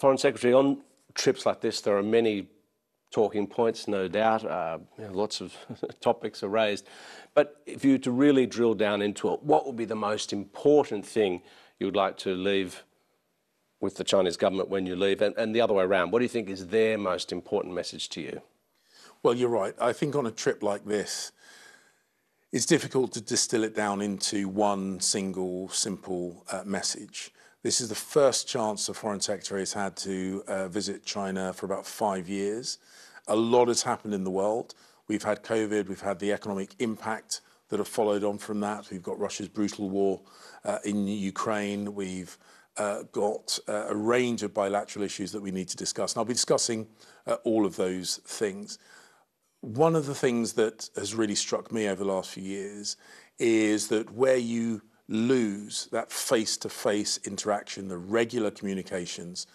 Foreign Secretary, on trips like this, there are many talking points, no doubt. Uh, you know, lots of topics are raised. But if you were to really drill down into it, what would be the most important thing you would like to leave with the Chinese government when you leave? And, and the other way around, what do you think is their most important message to you? Well, you're right. I think on a trip like this, it's difficult to distill it down into one single simple uh, message. This is the first chance the Foreign Secretary has had to uh, visit China for about five years. A lot has happened in the world. We've had COVID, we've had the economic impact that have followed on from that. We've got Russia's brutal war uh, in Ukraine. We've uh, got uh, a range of bilateral issues that we need to discuss. And I'll be discussing uh, all of those things. One of the things that has really struck me over the last few years is that where you lose that face to face interaction, the regular communications,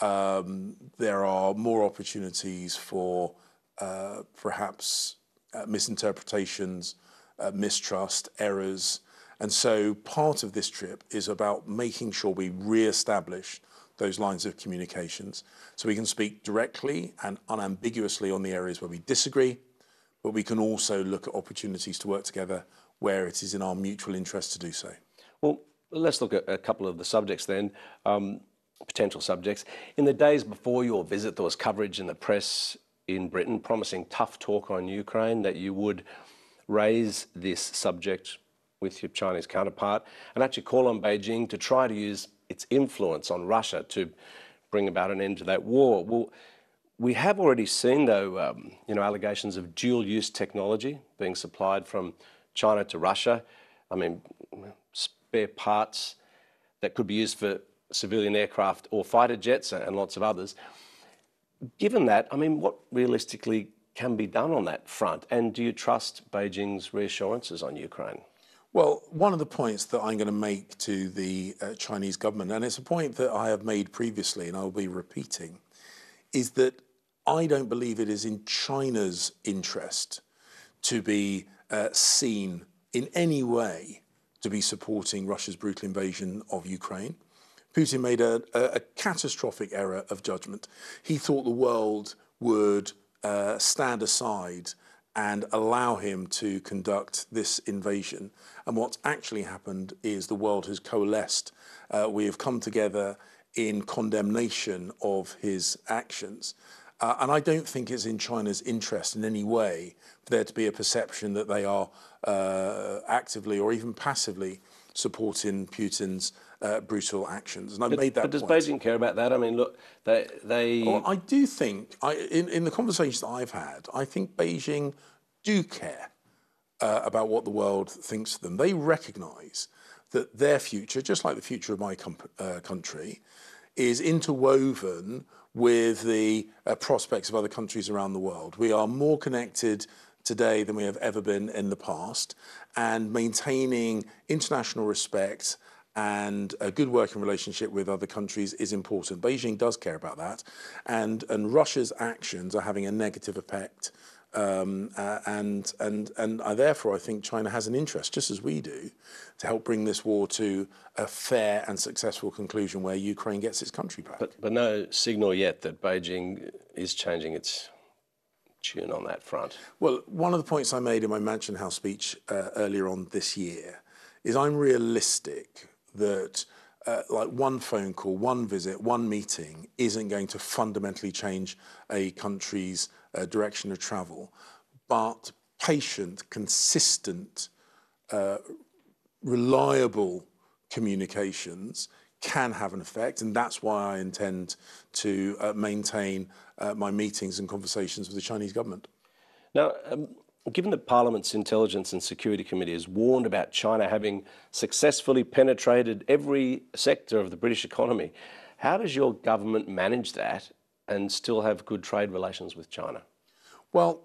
um, there are more opportunities for uh, perhaps uh, misinterpretations, uh, mistrust, errors. And so part of this trip is about making sure we re establish those lines of communications so we can speak directly and unambiguously on the areas where we disagree, but we can also look at opportunities to work together where it is in our mutual interest to do so. Well, let's look at a couple of the subjects then. Um, potential subjects. In the days before your visit, there was coverage in the press in Britain promising tough talk on Ukraine, that you would raise this subject with your Chinese counterpart and actually call on Beijing to try to use its influence on Russia to bring about an end to that war. Well, we have already seen, though, um, you know, allegations of dual-use technology being supplied from China to Russia. I mean, spare parts that could be used for civilian aircraft or fighter jets and lots of others. Given that, I mean, what realistically can be done on that front? And do you trust Beijing's reassurances on Ukraine? Well, one of the points that I'm going to make to the uh, Chinese government, and it's a point that I have made previously and I'll be repeating, is that I don't believe it is in China's interest to be uh, seen in any way to be supporting Russia's brutal invasion of Ukraine. Putin made a, a catastrophic error of judgment. He thought the world would uh, stand aside and allow him to conduct this invasion. And what's actually happened is the world has coalesced. Uh, we have come together in condemnation of his actions. Uh, and I don't think it's in China's interest in any way for there to be a perception that they are uh, actively or even passively supporting Putin's uh, brutal actions. And I made that. But does point. Beijing care about that? I mean, look, they. they... Well, oh, I do think, I, in, in the conversations I've had, I think Beijing do care uh, about what the world thinks of them. They recognise that their future, just like the future of my com- uh, country, is interwoven with the uh, prospects of other countries around the world. We are more connected today than we have ever been in the past, and maintaining international respect and a good working relationship with other countries is important. Beijing does care about that, and, and Russia's actions are having a negative effect um, uh, and, and, and I, therefore, I think China has an interest, just as we do, to help bring this war to a fair and successful conclusion where Ukraine gets its country back. But, but no signal yet that Beijing is changing its tune on that front. Well, one of the points I made in my Mansion House speech uh, earlier on this year is I'm realistic that. Uh, like one phone call, one visit, one meeting isn't going to fundamentally change a country's uh, direction of travel, but patient, consistent, uh, reliable communications can have an effect, and that's why I intend to uh, maintain uh, my meetings and conversations with the Chinese government. Now, um, given that Parliament's Intelligence and Security Committee has warned about China having successfully penetrated every sector of the British economy, how does your government manage that and still have good trade relations with China? Well,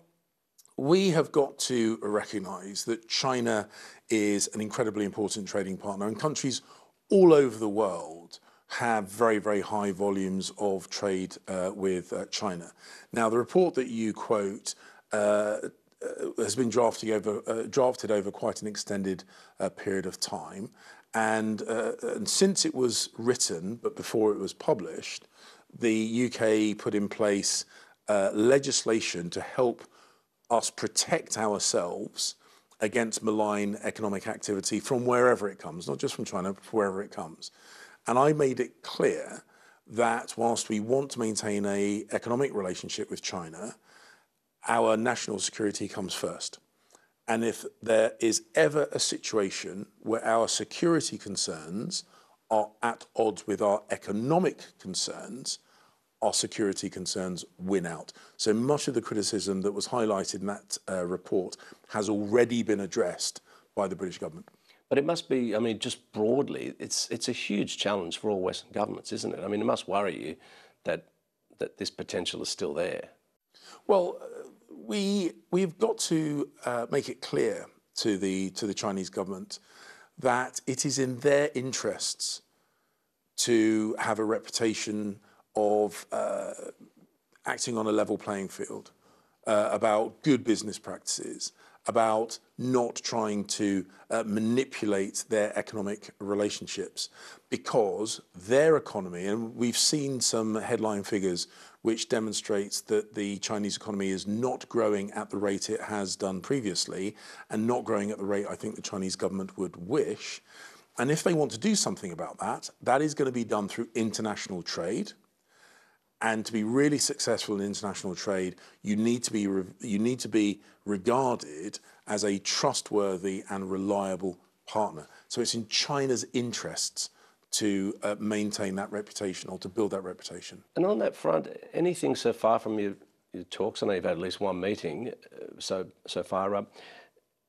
we have got to recognize that China is an incredibly important trading partner, and countries all over the world have very, very high volumes of trade uh, with uh, China. Now, the report that you quote uh, uh has been drafted over, uh, drafted over quite an extended uh, period of time. And, and since it was written, but before it was published, the UK put in place uh, legislation to help us protect ourselves against malign economic activity from wherever it comes, not just from China, but wherever it comes. And I made it clear that whilst we want to maintain a economic relationship with China, our national security comes first. And if there is ever a situation where our security concerns are at odds with our economic concerns, our security concerns win out. So much of the criticism that was highlighted in that uh, report has already been addressed by the British government. But it must be, I mean, just broadly, it's, it's a huge challenge for all Western governments, isn't it? I mean, it must worry you that, that this potential is still there. Well, uh, we, we've got to uh, make it clear to the, to the Chinese government that it is in their interests to have a reputation of uh, acting on a level playing field, uh, about good business practices, about not trying to uh, manipulate their economic relationships because their economy, and we've seen some headline figures which demonstrates that the Chinese economy is not growing at the rate it has done previously and not growing at the rate I think the Chinese government would wish. And if they want to do something about that, that is going to be done through international trade. And to be really successful in international trade, you need to be, you need to be regarded as a trustworthy and reliable partner. So it's in China's interests to uh, maintain that reputation or to build that reputation. And on that front, anything so far from your, your talks, I know you've had at least one meeting uh, so, so far, uh,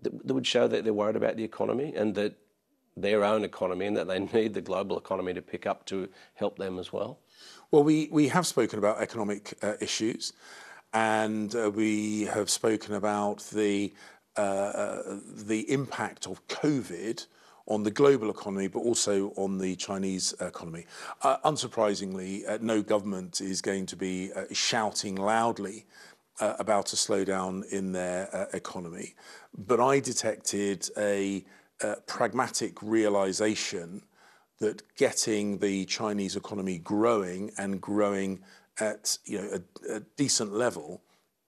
that, that would show that they're worried about the economy and that their own economy and that they need the global economy to pick up to help them as well? Well, we, we have spoken about economic uh, issues and uh, we have spoken about the, uh, uh the impact of COVID on the global economy, but also on the Chinese economy. Uh, unsurprisingly, uh, no government is going to be uh, shouting loudly uh, about a slowdown in their uh, economy. But I detected a uh, pragmatic realization that getting the Chinese economy growing and growing at you know, a, a decent level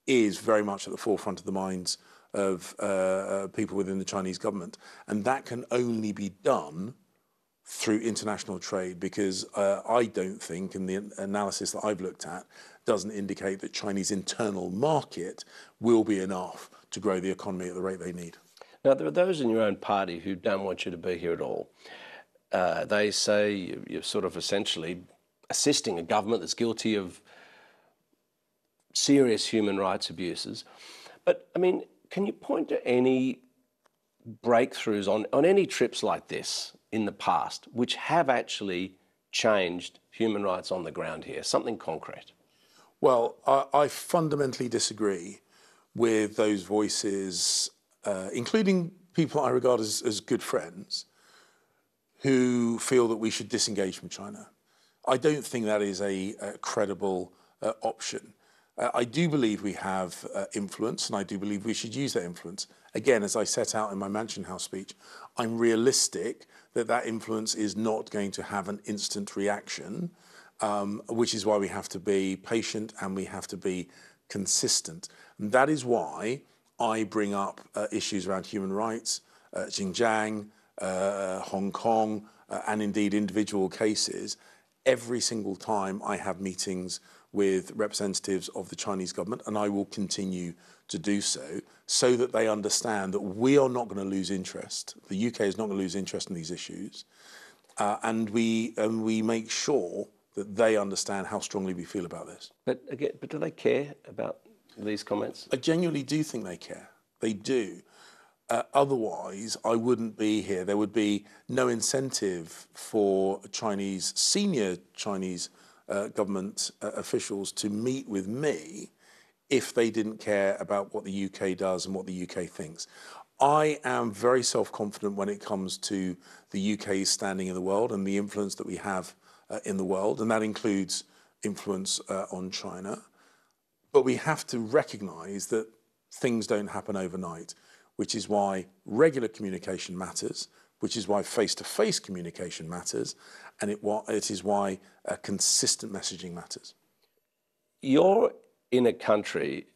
is very much at the forefront of the minds of uh, uh, people within the Chinese government. And that can only be done through international trade because uh, I don't think, and the analysis that I've looked at, doesn't indicate that Chinese internal market will be enough to grow the economy at the rate they need. Now, there are those in your own party who don't want you to be here at all. Uh, they say you're sort of essentially assisting a government that's guilty of serious human rights abuses. But I mean, can you point to any breakthroughs on any trips like this in the past which have actually changed human rights on the ground here, something concrete? Well, I fundamentally disagree with those voices, uh, including people I regard as, as good friends, who feel that we should disengage from China. I don't think that is a, a credible uh, option. Uh, I do believe we have uh, influence and I do believe we should use that influence. Again, as I set out in my Mansion House speech, I'm realistic that that influence is not going to have an instant reaction, um, which is why we have to be patient and we have to be consistent. And that is why I bring up uh, issues around human rights, uh, Xinjiang, uh, Hong Kong, uh, and indeed individual cases every single time I have meetings with representatives of the Chinese government, and I will continue to do so, so that they understand that we are not going to lose interest. The UK is not going to lose interest in these issues, uh, and we and we make sure that they understand how strongly we feel about this. But again, but do they care about these comments? I genuinely do think they care. They do. Uh, otherwise, I wouldn't be here. There would be no incentive for Chinese senior Chinese uh, government uh, officials to meet with me if they didn't care about what the UK does and what the UK thinks. I am very self confident when it comes to the UK's standing in the world and the influence that we have uh, in the world, and that includes influence uh, on China. But we have to recognize that things don't happen overnight, which is why regular communication matters, which is why face-to-face communication matters, and it is why uh, consistent messaging matters. You're in a country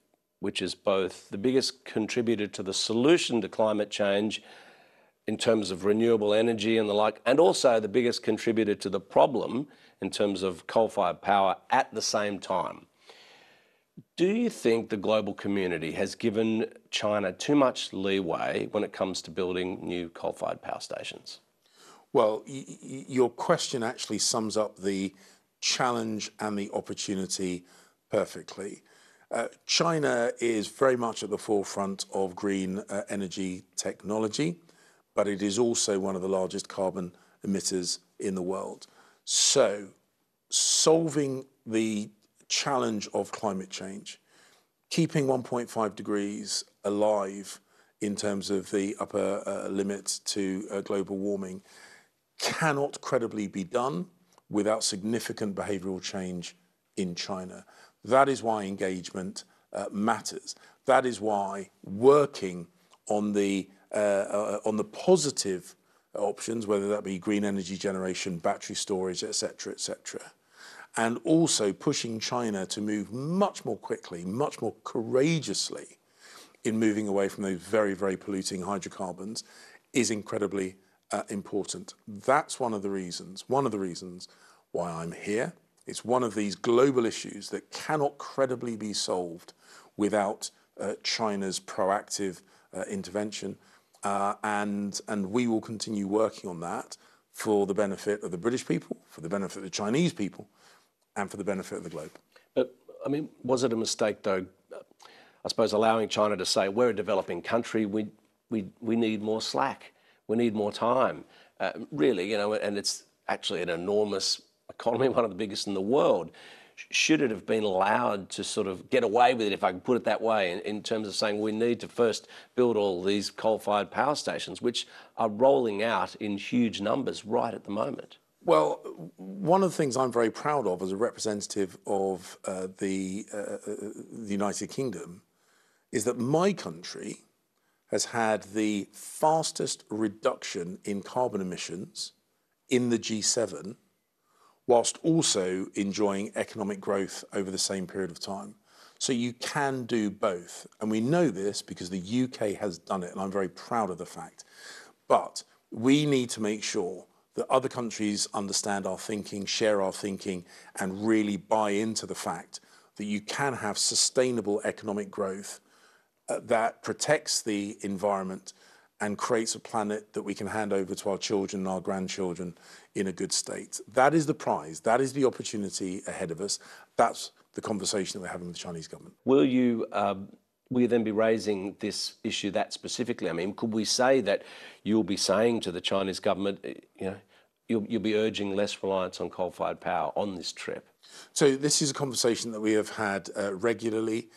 which is both the biggest contributor to the solution to climate change in terms of renewable energy and the like, and also the biggest contributor to the problem in terms of coal-fired power at the same time. Do you think the global community has given China too much leeway when it comes to building new coal fired power stations? Well, your question actually sums up the challenge and the opportunity perfectly. Uh, China is very much at the forefront of green uh, energy technology, but it is also one of the largest carbon emitters in the world. So, solving the challenge of climate change, keeping 1.5 degrees alive in terms of the upper uh, limit to uh, global warming cannot credibly be done without significant behavioural change in China. That is why engagement uh, matters. That is why working on the, uh, uh, on the positive options, whether that be green energy generation, battery storage, etc., etc., and also pushing China to move much more quickly, much more courageously in moving away from those very, very polluting hydrocarbons is incredibly uh, important. That's one of the reasons, one of the reasons why I'm here. It's one of these global issues that cannot credibly be solved without uh, China's proactive uh, intervention. Uh, and, and we will continue working on that for the benefit of the British people, for the benefit of the Chinese people, and for the benefit of the globe. But I mean, was it a mistake though? I suppose allowing China to say we're a developing country, we we we need more slack, we need more time. Uh, really, you know, and it's actually an enormous economy, one of the biggest in the world. Should it have been allowed to sort of get away with it, if I can put it that way, in, in terms of saying we need to first build all these coal fired power stations, which are rolling out in huge numbers right at the moment? Well, one of the things I'm very proud of as a representative of uh, the, uh, uh, the United Kingdom is that my country has had the fastest reduction in carbon emissions in the G7, whilst also enjoying economic growth over the same period of time. So you can do both. And we know this because the UK has done it, and I'm very proud of the fact. But we need to make sure that other countries understand our thinking, share our thinking, and really buy into the fact that you can have sustainable economic growth uh, that protects the environment and creates a planet that we can hand over to our children and our grandchildren in a good state. That is the prize. That is the opportunity ahead of us. That's the conversation that we're having with the Chinese government. Will you um, will you then be raising this issue that specifically? I mean, could we say that you'll be saying to the Chinese government, eh, you know, you'll, you'll be urging less reliance on coal-fired power on this trip? So this is a conversation that we have had uh, regularly.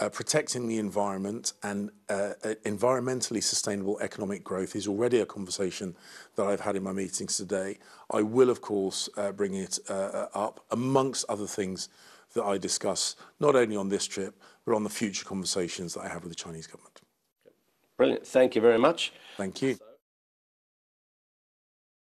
Uh, protecting the environment and uh, uh environmentally sustainable economic growth is already a conversation that I've had in my meetings today. I will, of course, uh, bring it uh, uh, up amongst other things that I discuss, not only on this trip, but on the future conversations that I have with the Chinese government. Brilliant. Thank you very much. Thank you.